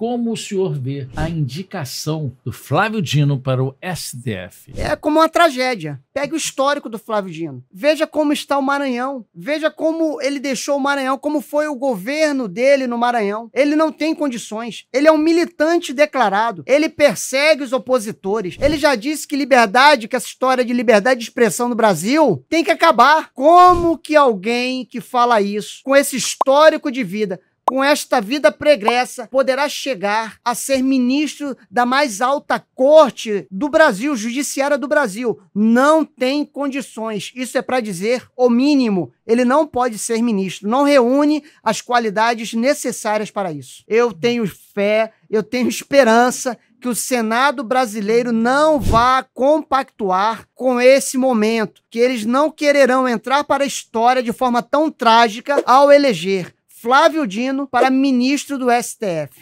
Como o senhor vê a indicação do Flávio Dino para o STF? É como uma tragédia. Pegue o histórico do Flávio Dino. Veja como está o Maranhão. Veja como ele deixou o Maranhão, como foi o governo dele no Maranhão. Ele não tem condições. Ele é um militante declarado. Ele persegue os opositores. Ele já disse que liberdade, que essa história de liberdade de expressão no Brasil tem que acabar. Como que alguém que fala isso, com esse histórico de vida, com esta vida pregressa, poderá chegar a ser ministro da mais alta corte do Brasil, judiciária do Brasil. Não tem condições. Isso é para dizer o mínimo. Ele não pode ser ministro. Não reúne as qualidades necessárias para isso. Eu tenho fé, eu tenho esperança que o Senado brasileiro não vá compactuar com esse momento, que eles não quererão entrar para a história de forma tão trágica ao eleger Flávio Dino para ministro do STF.